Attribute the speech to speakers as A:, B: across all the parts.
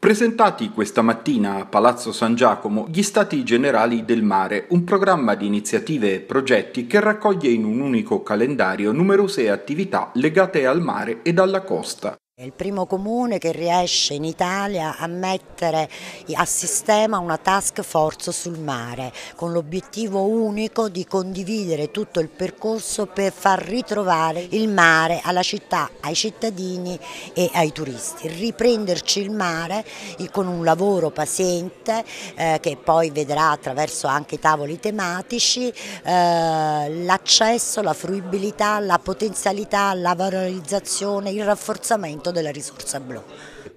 A: Presentati questa mattina a Palazzo San Giacomo gli Stati Generali del Mare, un programma di iniziative e progetti che raccoglie in un unico calendario numerose attività legate al mare ed alla costa.
B: È il primo comune che riesce in Italia a mettere a sistema una task force sul mare con l'obiettivo unico di condividere tutto il percorso per far ritrovare il mare alla città, ai cittadini e ai turisti. Riprenderci il mare eh, con un lavoro paziente eh, che poi vedrà attraverso anche i tavoli tematici eh, l'accesso, la fruibilità, la potenzialità, la valorizzazione, il rafforzamento utilizzato della risorsa blu.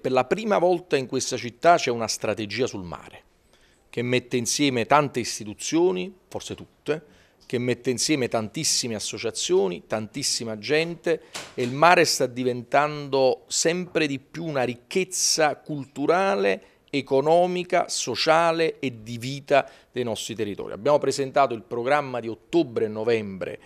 C: Per la prima volta in questa città c'è una strategia sul mare che mette insieme tante istituzioni, forse tutte, che mette insieme tantissime associazioni, tantissima gente e il mare sta diventando sempre di più una ricchezza culturale, economica, sociale e di vita dei nostri territori. Abbiamo presentato il programma di ottobre e novembre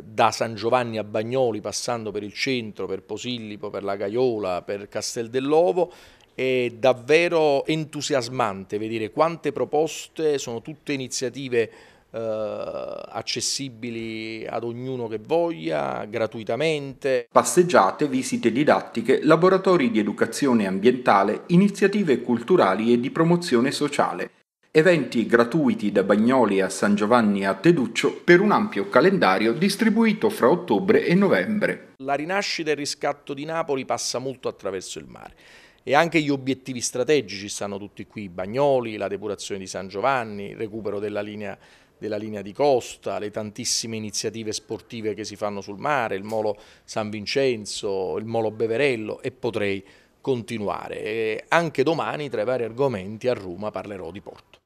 C: da San Giovanni a Bagnoli, passando per il centro, per Posillipo, per la Gaiola, per Castel dell'Ovo, è davvero entusiasmante vedere quante proposte, sono tutte iniziative eh, accessibili ad ognuno che voglia, gratuitamente.
A: Passeggiate, visite didattiche, laboratori di educazione ambientale, iniziative culturali e di promozione sociale eventi gratuiti da Bagnoli a San Giovanni a Teduccio per un ampio calendario distribuito fra ottobre e novembre.
C: La rinascita e il riscatto di Napoli passa molto attraverso il mare e anche gli obiettivi strategici stanno tutti qui, Bagnoli, la depurazione di San Giovanni, il recupero della linea della linea di costa, le tantissime iniziative sportive che si fanno sul mare, il Molo San Vincenzo, il Molo Beverello e potrei continuare. E anche domani tra i vari argomenti a Roma parlerò di porto.